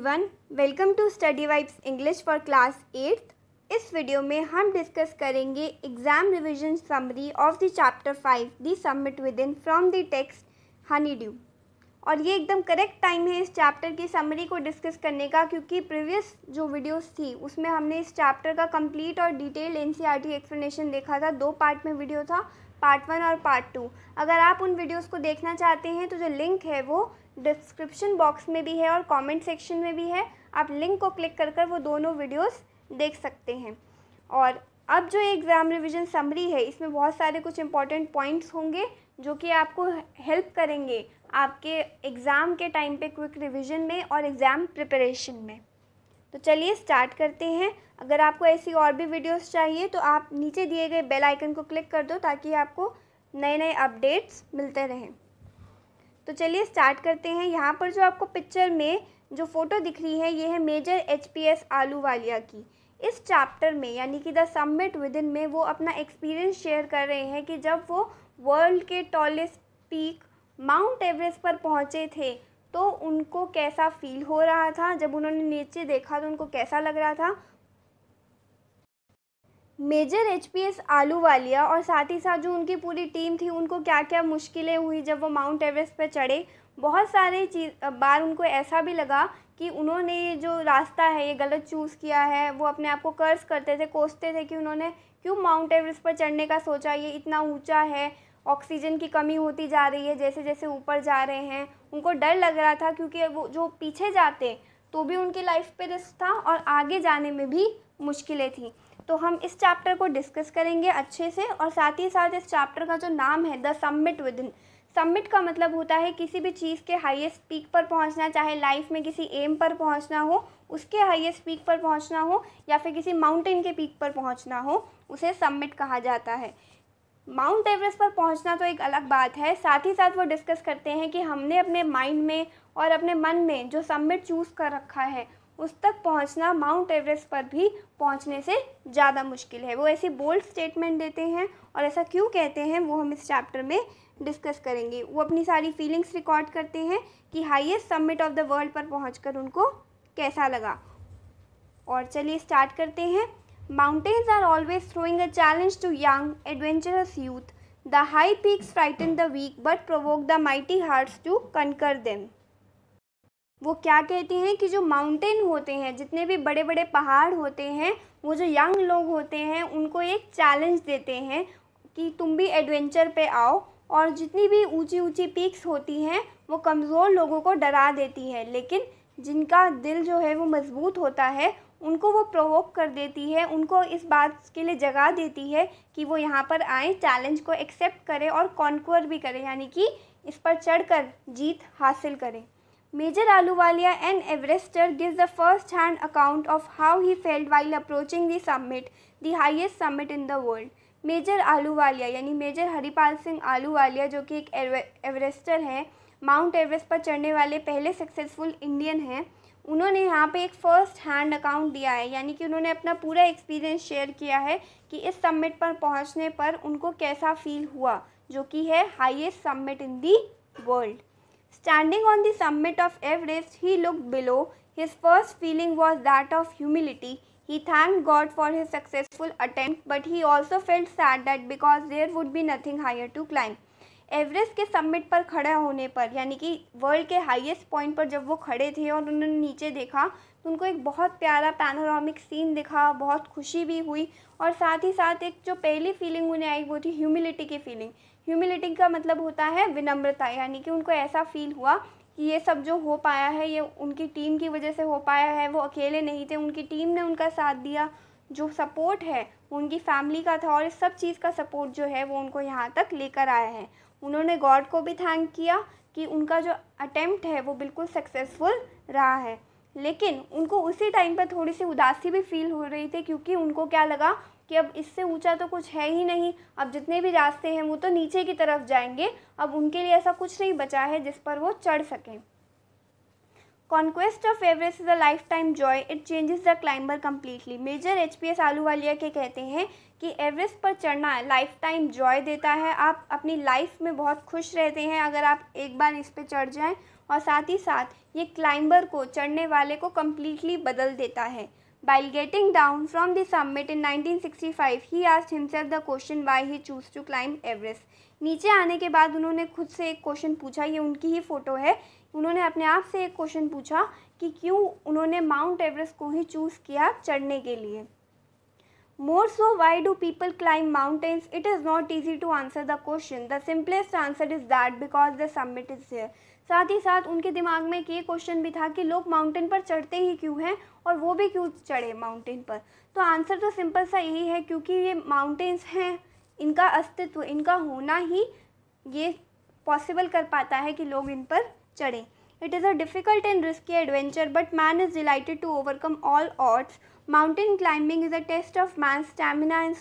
Everyone welcome to study vibes English for class eighth इस वीडियो में हम डिस्कस करेंगे exam revision summary of the chapter five the summit within from the text honeydew और ये एकदम correct time है इस चैप्टर की समरी को डिस्कस करने का क्योंकि प्रीवियस जो वीडियोस थी उसमें हमने इस चैप्टर का कंप्लीट और डिटेल एन एक्सप्लेनेशन देखा था दो पार्ट में वीडियो था पार्ट वन और पार्ट टू अगर आप उन वीडियोस को देखना चाहते हैं तो जो लिंक है वो डिस्क्रिप्शन बॉक्स में भी है और कमेंट सेक्शन में भी है आप लिंक को क्लिक कर कर वो दोनों वीडियोस देख सकते हैं और अब जो एग्ज़ाम रिविज़न समरी है इसमें बहुत सारे कुछ इंपॉर्टेंट पॉइंट्स होंगे जो कि आपको हेल्प करेंगे आपके एग्ज़ाम के टाइम पे क्विक रिवीजन में और एग्ज़ाम प्रिपरेशन में तो चलिए स्टार्ट करते हैं अगर आपको ऐसी और भी वीडियोस चाहिए तो आप नीचे दिए गए बेल आइकन को क्लिक कर दो ताकि आपको नए नए अपडेट्स मिलते रहें तो चलिए स्टार्ट करते हैं यहाँ पर जो आपको पिक्चर में जो फ़ोटो दिख रही है ये है major H P S Walia की इस चैप्टर में यानी कि द सबमिट विद इन में वो अपना एक्सपीरियंस शेयर कर रहे हैं कि जब वो वर्ल्ड के टॉलेस्ट पीक माउंट एवरेस्ट पर पहुँचे थे तो उनको कैसा फील हो रहा था जब उन्होंने नीचे देखा तो उनको कैसा लग रहा था मेजर एच आलू वालिया और साथ ही साथ जो उनकी पूरी टीम थी उनको क्या क्या मुश्किलें हुई जब वो माउंट एवरेस्ट पर चढ़े बहुत सारे चीज बार उनको ऐसा भी लगा कि उन्होंने ये जो रास्ता है ये गलत चूज़ किया है वो अपने आप को कर्ज करते थे कोसते थे कि उन्होंने क्यों माउंट एवरेस्ट पर चढ़ने का सोचा ये इतना ऊंचा है ऑक्सीजन की कमी होती जा रही है जैसे जैसे ऊपर जा रहे हैं उनको डर लग रहा था क्योंकि वो जो पीछे जाते तो भी उनकी लाइफ पे रिस्क था और आगे जाने में भी मुश्किलें थीं तो हम इस चैप्टर को डिस्कस करेंगे अच्छे से और साथ ही साथ इस चैप्टर का जो नाम है the summit within summit का मतलब होता है किसी भी चीज़ के हाईएस्ट पीक पर पहुंचना चाहे लाइफ में किसी एम पर पहुंचना हो उसके हाईएस्ट पीक पर पहुंचना हो या फिर किसी माउंटेन के पीक पर पहुंचना हो उसे सबमिट कहा जाता है माउंट एवरेस्ट पर पहुंचना तो एक अलग बात है साथ ही साथ वो डिस्कस करते हैं कि हमने अपने माइंड में और अपने मन में जो सबमिट चूज़ कर रखा है उस तक पहुंचना माउंट एवरेस्ट पर भी पहुंचने से ज़्यादा मुश्किल है वो ऐसी बोल्ड स्टेटमेंट देते हैं और ऐसा क्यों कहते हैं वो हम इस चैप्टर में डिस्कस करेंगे वो अपनी सारी फीलिंग्स रिकॉर्ड करते हैं कि highest summit of the world पर पहुँच उनको कैसा लगा और चलिए स्टार्ट करते हैं mountains are always throwing a challenge to young adventurous youth the high peaks frighten the weak but provoke the mighty hearts to conquer them वो क्या कहते हैं कि जो माउंटेन होते हैं जितने भी बड़े बड़े पहाड़ होते हैं वो जो यंग लोग होते हैं उनको एक चैलेंज देते हैं कि तुम भी एडवेंचर पे आओ और जितनी भी ऊंची ऊंची पीक्स होती हैं वो कमज़ोर लोगों को डरा देती है लेकिन जिनका दिल जो है वो मज़बूत होता है उनको वो प्रोवोक कर देती है उनको इस बात के लिए जगा देती है कि वो यहाँ पर आए चैलेंज को एक्सेप्ट करें और कॉन्क्वर भी करें यानी कि इस पर चढ़कर जीत हासिल करें Major Aluwalia, an Everester gives the first hand account of how he failed while approaching the summit, the highest summit in the world major Ahluwalia यानी मेजर हरिपाल सिंह आलू वालिया जो कि एक एवरेस्टर हैं माउंट एवरेस्ट पर चढ़ने वाले पहले सक्सेसफुल इंडियन हैं उन्होंने यहाँ पे एक फ़र्स्ट हैंड अकाउंट दिया है यानी कि उन्होंने अपना पूरा एक्सपीरियंस शेयर किया है कि इस सबमिट पर पहुँचने पर उनको कैसा फील हुआ जो कि है highest summit in the world Standing on the summit of Everest, he looked below. His first feeling was that of humility. He thanked God for his successful attempt, but he also felt sad that because there would be nothing higher to climb. Everest के summit पर खड़े होने पर यानी कि world के highest point पर जब वो खड़े थे और उन्होंने नीचे देखा तो उनको एक बहुत प्यारा पैनोरामिक सीन दिखा बहुत खुशी भी हुई और साथ ही साथ एक जो पहली फीलिंग उन्हें आई वो थी ह्यूमिलिटी की फीलिंग ह्यूमिलिटी का मतलब होता है विनम्रता यानी कि उनको ऐसा फील हुआ कि ये सब जो हो पाया है ये उनकी टीम की वजह से हो पाया है वो अकेले नहीं थे उनकी टीम ने उनका साथ दिया जो सपोर्ट है उनकी फैमिली का था और इस सब चीज़ का सपोर्ट जो है वो उनको यहाँ तक लेकर आया है उन्होंने गॉड को भी थैंक किया कि उनका जो अटेम्प्ट है वो बिल्कुल सक्सेसफुल रहा है लेकिन उनको उसी टाइम पर थोड़ी सी उदासी भी फील हो रही थी क्योंकि उनको क्या लगा कि अब इससे ऊंचा तो कुछ है ही नहीं अब जितने भी रास्ते हैं वो तो नीचे की तरफ जाएंगे अब उनके लिए ऐसा कुछ नहीं बचा है जिस पर वो चढ़ सकें conquest of Everest is a lifetime joy it changes the climber completely major H P S Ahluwalia के कहते हैं कि एवरेस्ट पर चढ़ना लाइफ टाइम जॉय देता है आप अपनी लाइफ में बहुत खुश रहते हैं अगर आप एक बार इस पर चढ़ जाएँ और साथ ही साथ ये क्लाइंबर को चढ़ने वाले को कम्प्लीटली बदल देता है While getting down from the summit in 1965, he asked himself the question why he chose to climb Everest. नीचे आने के बाद उन्होंने खुद से एक क्वेश्चन पूछा ये उनकी ही फ़ोटो है उन्होंने अपने आप से एक क्वेश्चन पूछा कि क्यों उन्होंने माउंट एवरेस्ट को ही चूज़ किया चढ़ने के लिए more so why do people climb mountains it is not easy to answer the question the simplest answer is that because the summit is here साथ ही साथ उनके दिमाग में एक ये क्वेश्चन भी था कि लोग माउंटेन पर चढ़ते ही क्यों हैं और वो भी क्यों चढ़े माउंटेन पर तो आंसर तो सिंपल सा यही है क्योंकि ये माउंटेन्स हैं इनका अस्तित्व इनका होना ही ये पॉसिबल कर पाता है कि लोग इन पर चढ़ें it is a difficult and risky adventure but man is delighted to overcome all odds mountain climbing is a test of man stamina and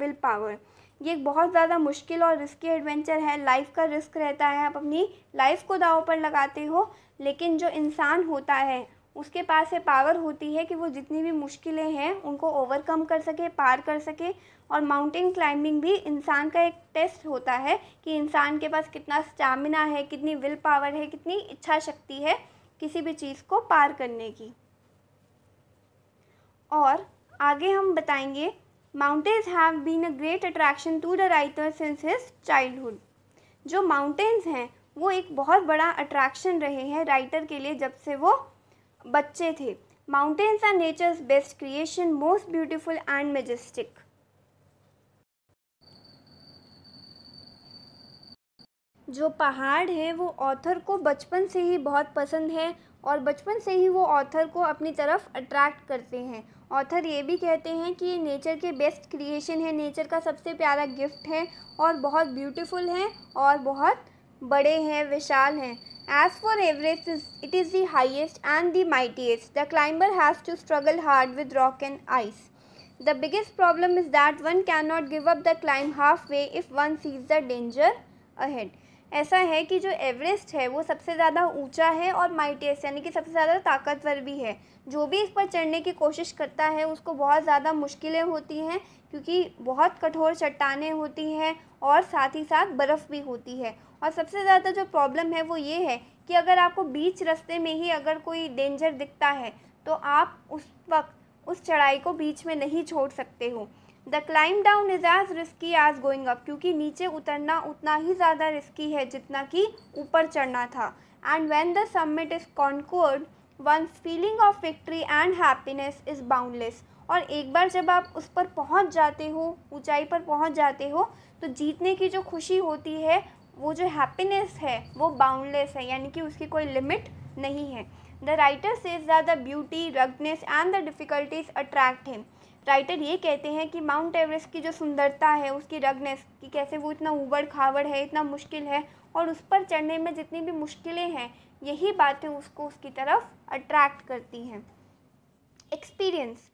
will power ये एक बहुत ज़्यादा मुश्किल और रिस्की एडवेंचर है लाइफ का रिस्क रहता है आप अपनी लाइफ को दाव पर लगाते हो लेकिन जो इंसान होता है उसके पास ये पावर होती है कि वो जितनी भी मुश्किलें हैं उनको ओवरकम कर सके पार कर सके और माउंटेन क्लाइंबिंग भी इंसान का एक टेस्ट होता है कि इंसान के पास कितना स्टैमिना है कितनी विल पावर है कितनी इच्छा शक्ति है किसी भी चीज़ को पार करने की और आगे हम बताएंगे Mountains have been a great attraction to the writer since his childhood जो माउंटेन्स हैं वो एक बहुत बड़ा अट्रैक्शन रहे हैं राइटर के लिए जब से वो बच्चे थे mountains are nature's best creation most beautiful and majestic जो पहाड़ है वो ऑथर को बचपन से ही बहुत पसंद है और बचपन से ही वो ऑथर को अपनी तरफ अट्रैक्ट करते हैं ऑथर ये भी कहते हैं कि नेचर के बेस्ट क्रिएशन है नेचर का सबसे प्यारा गिफ्ट है और बहुत ब्यूटीफुल हैं और बहुत बड़े हैं विशाल हैं as for Everest it is the highest and the mightiest the climber has to struggle hard with rock and ice the biggest problem is that one can not give up the climb half way if one sees the danger ahead ऐसा है कि जो Everest है वो सबसे ज़्यादा ऊंचा है और माइटेस्ट यानी कि सबसे ज़्यादा ताकतवर भी है जो भी इस पर चढ़ने की कोशिश करता है उसको बहुत ज़्यादा मुश्किलें होती हैं क्योंकि बहुत कठोर चट्टाने होती हैं और साथ ही साथ बर्फ़ भी होती है और सबसे ज़्यादा जो प्रॉब्लम है वो ये है कि अगर आपको बीच रस्ते में ही अगर कोई डेंजर दिखता है तो आप उस वक्त उस चढ़ाई को बीच में नहीं छोड़ सकते हो the climb down is as risky as going up क्योंकि नीचे उतरना उतना ही ज़्यादा रिस्की है जितना कि ऊपर चढ़ना था and when the summit is conquered once feeling of victory and happiness is boundless और एक बार जब आप उस पर पहुंच जाते हो ऊंचाई पर पहुंच जाते हो तो जीतने की जो खुशी होती है वो जो हैप्पीनेस है वो बाउंडलेस है यानी कि उसकी कोई लिमिट नहीं है the writer says the beauty ruggedness and the difficulties attract him writer ये कहते हैं कि माउंट एवरेस्ट की जो सुंदरता है उसकी रगनेस कि कैसे वो इतना उबड़ खावड़ है इतना मुश्किल है और उस पर चढ़ने में जितनी भी मुश्किलें हैं यही बातें उसको उसकी तरफ अट्रैक्ट करती हैं एक्सपीरियंस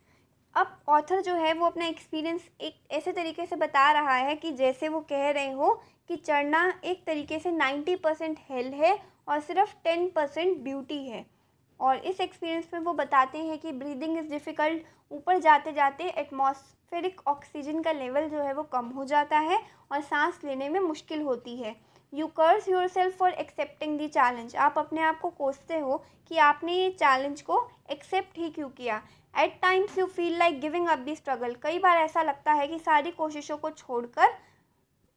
अब ऑथर जो है वो अपना एक्सपीरियंस एक ऐसे तरीके से बता रहा है कि जैसे वो कह रहे हो कि चढ़ना एक तरीके से नाइन्टी परसेंट हेल है और सिर्फ टेन परसेंट ब्यूटी है और इस एक्सपीरियंस में वो बताते हैं कि ब्रीदिंग इज़ डिफ़िकल्ट ऊपर जाते जाते एटमॉस्फेरिक ऑक्सीजन का लेवल जो है वो कम हो जाता है और सांस लेने में मुश्किल होती है you curse yourself for accepting the challenge आप अपने आप को कोसते हो कि आपने ये चैलेंज को एक्सेप्ट ही क्यों किया at times you feel like giving up the struggle कई बार ऐसा लगता है कि सारी कोशिशों को छोड़कर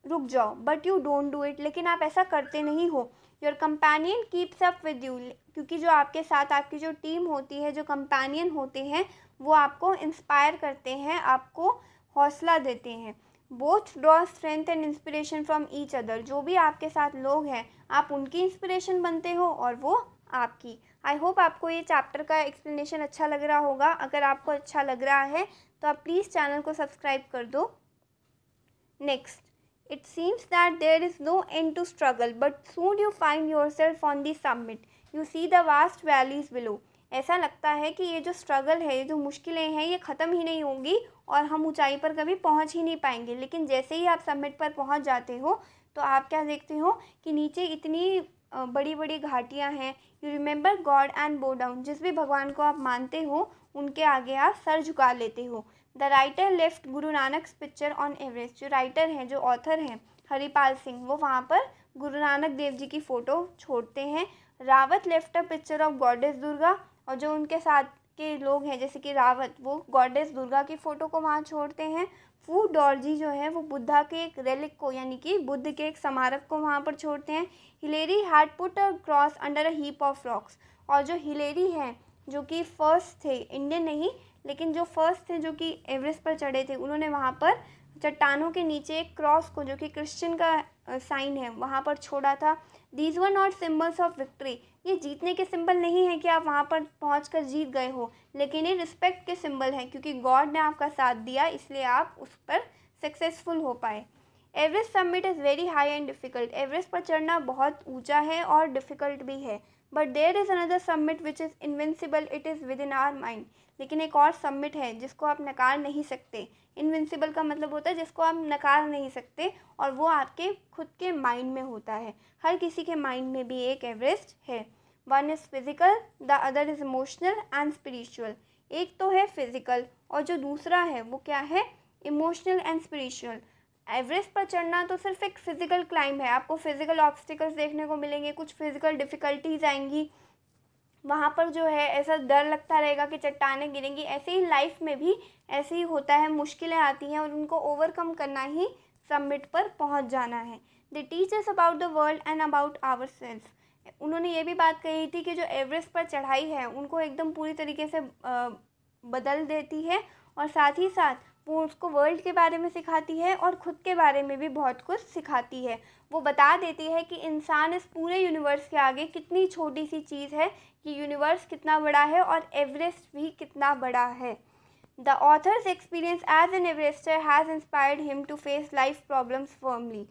रुक जाओ but you don't do it लेकिन आप ऐसा करते नहीं हो your companion keeps up with you क्योंकि जो आपके साथ आपकी जो टीम होती है जो कंपेनियन होते हैं वो आपको इंस्पायर करते हैं आपको हौसला देते हैं both draw strength and inspiration from each other जो भी आपके साथ लोग हैं आप उनकी इंस्पिरेशन बनते हो और वो आपकी आई होप आपको ये चैप्टर का एक्सप्लेनेशन अच्छा लग रहा होगा अगर आपको अच्छा लग रहा है तो आप प्लीज़ चैनल को सब्सक्राइब कर दो next it seems that there is no end to struggle but soon you find yourself on this summit you see the vast valleys below ऐसा लगता है कि ये जो स्ट्रगल है ये जो मुश्किलें हैं ये ख़त्म ही नहीं होंगी और हम ऊंचाई पर कभी पहुंच ही नहीं पाएंगे लेकिन जैसे ही आप समिट पर पहुंच जाते हो तो आप क्या देखते हो कि नीचे इतनी बड़ी बड़ी घाटियाँ हैं you remember God and bow down जिस भी भगवान को आप मानते हो उनके आगे आप सर झुका लेते हो the writer left Guru Nanak picture on Everest जो राइटर हैं जो ऑथर हैं हरिपाल सिंह वो वहाँ पर गुरु नानक देव जी की फ़ोटो छोड़ते हैं Rawat left a picture of goddess Durga और जो उनके साथ के लोग हैं जैसे कि रावत वो गॉडेस दुर्गा की फ़ोटो को वहाँ छोड़ते हैं फू डॉर्जी जो है वो बुद्धा के एक रेलिक को यानी कि बुद्ध के एक स्मारक को वहाँ पर छोड़ते हैं Hillary heart put a cross under a heap of rocks और जो हिलेरी है जो कि फर्स्ट थे इंडियन नहीं लेकिन जो फर्स्ट थे जो कि एवरेस्ट पर चढ़े थे उन्होंने वहाँ पर चट्टानों के नीचे एक क्रॉस को जो कि क्रिश्चियन का साइन है वहाँ पर छोड़ा था these were not symbols of victory ये जीतने के सिंबल नहीं है कि आप वहाँ पर पहुँच कर जीत गए हो लेकिन ये रिस्पेक्ट के सिंबल हैं क्योंकि गॉड ने आपका साथ दिया इसलिए आप उस पर सक्सेसफुल हो पाए Everest summit is very high and difficult Everest पर चढ़ना बहुत ऊंचा है और डिफ़िकल्ट भी है but there is another summit which is invincible it is within our mind लेकिन एक और सबमिट है जिसको आप नकार नहीं सकते इन्विंसिबल का मतलब होता है जिसको आप नकार नहीं सकते और वो आपके खुद के माइंड में होता है हर किसी के माइंड में भी एक एवरेस्ट है one is physical the other is emotional and spiritual एक तो है फिज़िकल और जो दूसरा है वो क्या है इमोशनल एंड स्पिरिचुअल एवरेस्ट पर चढ़ना तो सिर्फ एक फ़िज़िकल क्लाइंब है आपको फ़िज़िकल ऑब्स्टिकल्स देखने को मिलेंगे कुछ फ़िज़िकल डिफ़िकल्टीज आएंगी वहाँ पर जो है ऐसा डर लगता रहेगा कि चट्टाने गिरेंगी ऐसे ही लाइफ में भी ऐसे ही होता है मुश्किलें आती हैं और उनको ओवरकम करना ही सबमिट पर पहुँच जाना है the teachers about the world and about our self उन्होंने ये भी बात कही थी कि जो एवरेस्ट पर चढ़ाई है उनको एकदम पूरी तरीके से बदल देती है और साथ ही साथ वो उसको वर्ल्ड के बारे में सिखाती है और खुद के बारे में भी बहुत कुछ सिखाती है वो बता देती है कि इंसान इस पूरे यूनिवर्स के आगे कितनी छोटी सी चीज़ है कि यूनिवर्स कितना बड़ा है और एवरेस्ट भी कितना बड़ा है the authors experience as an Everester has inspired him to face life problems firmly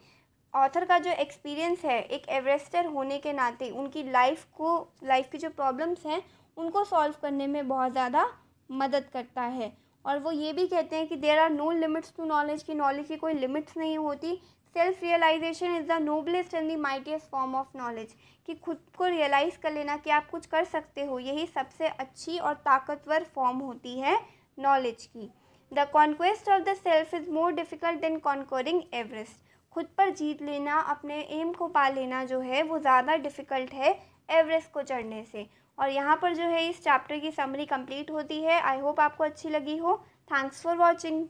author का जो एक्सपीरियंस है एक एवरेस्टर होने के नाते उनकी लाइफ को लाइफ की जो प्रॉब्लम्स हैं उनको सॉल्व करने में बहुत ज़्यादा मदद करता है और वो ये भी कहते हैं कि there are no limits to knowledge की नॉलेज की कोई लिमिट्स नहीं होती self realization is the noblest and the mightiest form of knowledge कि खुद को रियलाइज़ कर लेना कि आप कुछ कर सकते हो यही सबसे अच्छी और ताकतवर फॉर्म होती है नॉलेज की the conquest of the self is more difficult than conquering Everest खुद पर जीत लेना अपने एम को पा लेना जो है वो ज़्यादा डिफ़िकल्ट है एवरेस्ट को चढ़ने से और यहाँ पर जो है इस चैप्टर की समरी कंप्लीट होती है आई होप आपको अच्छी लगी हो थैंक्स फॉर वॉचिंग